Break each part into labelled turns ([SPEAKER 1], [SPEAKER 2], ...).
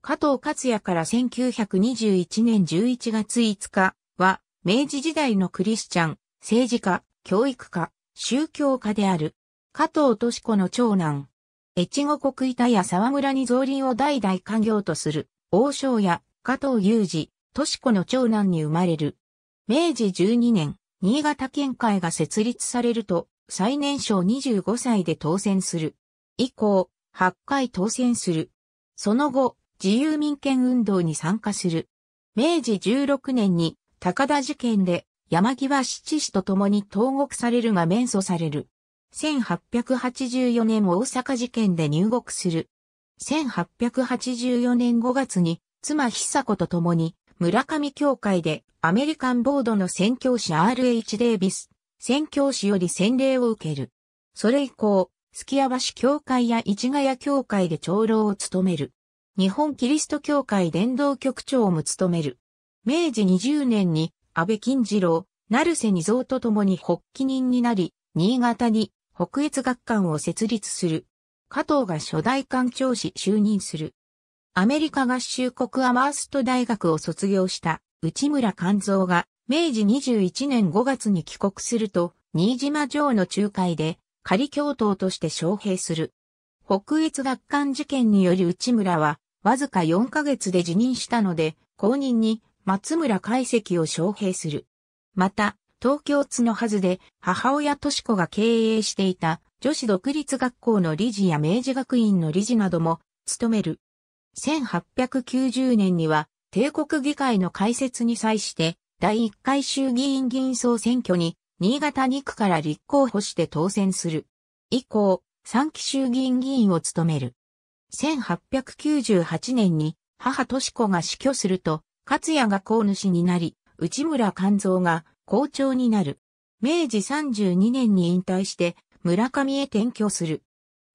[SPEAKER 1] 加藤勝也から1921年11月5日は、明治時代のクリスチャン、政治家、教育家、宗教家である、加藤敏子の長男。越後国板や沢村に造林を代々家業とする、王将や加藤雄二、敏子の長男に生まれる。明治12年、新潟県会が設立されると、最年少25歳で当選する。以降、8回当選する。その後、自由民権運動に参加する。明治16年に高田事件で山際七氏と共に投獄されるが免訴される。1884年大阪事件で入国する。1884年5月に妻久子と共に村上協会でアメリカンボードの宣教師 R.H. デイビス、宣教師より洗礼を受ける。それ以降、月屋橋協会や市ヶ谷協会で長老を務める。日本キリスト教会伝道局長も務める。明治20年に安倍金次郎、成瀬二蔵と共に発起人になり、新潟に北越学館を設立する。加藤が初代館長士就任する。アメリカ合衆国アマースト大学を卒業した内村勘蔵が明治21年5月に帰国すると、新島城の仲介で仮教頭として招聘する。北越学館事件により内村はわずか4ヶ月で辞任したので、後任に松村海石を招聘する。また、東京津のはずで母親とし子が経営していた女子独立学校の理事や明治学院の理事なども務める。1890年には帝国議会の開設に際して第1回衆議院議員総選挙に新潟2区から立候補して当選する。以降、3期衆議院議員を務める。1898年に母敏子が死去すると、勝也が公主になり、内村勘蔵が校長になる。明治32年に引退して村上へ転居する。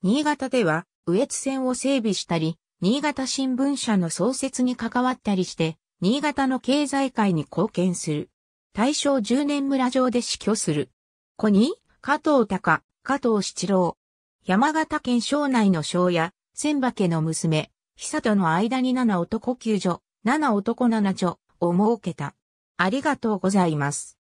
[SPEAKER 1] 新潟では、羽越線を整備したり、新潟新聞社の創設に関わったりして、新潟の経済界に貢献する。大正10年村上で死去する。子に、加藤隆、加藤七郎。山形県省内の省屋、千葉家の娘、久との間に七男救助、七男七女を設けた。ありがとうございます。